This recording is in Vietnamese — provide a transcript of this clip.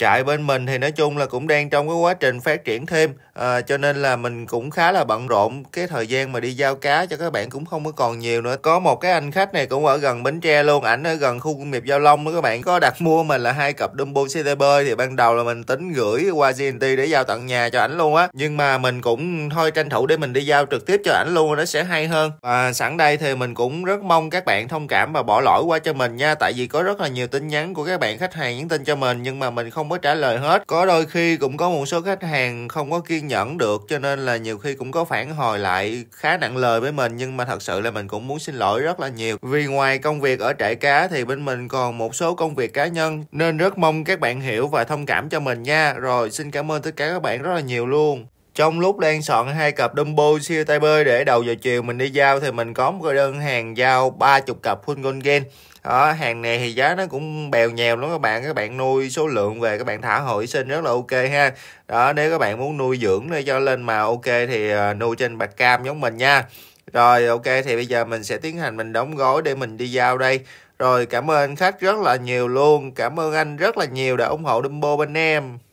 trại bên mình thì nói chung là cũng đang trong cái quá trình phát triển thêm à, cho nên là mình cũng khá là bận rộn cái thời gian mà đi giao cá cho các bạn cũng không có còn nhiều nữa có một cái anh khách này cũng ở gần bến tre luôn ảnh ở gần khu công nghiệp giao long đó các bạn có đặt mua mình là hai cặp dumbo ct bơi thì ban đầu là mình tính gửi qua gnt để giao tận nhà cho ảnh luôn á nhưng mà mình cũng thôi tranh thủ để mình đi giao trực tiếp cho ảnh luôn nó sẽ hay hơn và sẵn đây thì mình cũng rất mong các bạn thông cảm và bỏ lỗi qua cho mình nha tại vì có rất là nhiều tin nhắn của các bạn khách hàng nhắn tin cho mình nhưng mà mình không có trả lời hết có đôi khi cũng có một số khách hàng không có kiên nhẫn được cho nên là nhiều khi cũng có phản hồi lại khá nặng lời với mình nhưng mà thật sự là mình cũng muốn xin lỗi rất là nhiều vì ngoài công việc ở trại cá thì bên mình còn một số công việc cá nhân nên rất mong các bạn hiểu và thông cảm cho mình nha rồi xin cảm ơn tất cả các bạn rất là nhiều luôn trong lúc đang soạn hai cặp Dumbo siêu tay bơi để đầu giờ chiều mình đi giao thì mình có một cái đơn hàng giao 30 cặp full golden đó, hàng này thì giá nó cũng bèo nhèo lắm các bạn các bạn nuôi số lượng về các bạn thả hội sinh rất là ok ha đó nếu các bạn muốn nuôi dưỡng để cho lên mà ok thì ờ, nuôi trên bạc cam giống mình nha rồi ok thì bây giờ mình sẽ tiến hành mình đóng gói để mình đi giao đây rồi cảm ơn khách rất là nhiều luôn cảm ơn anh rất là nhiều đã ủng hộ Dumbo bên em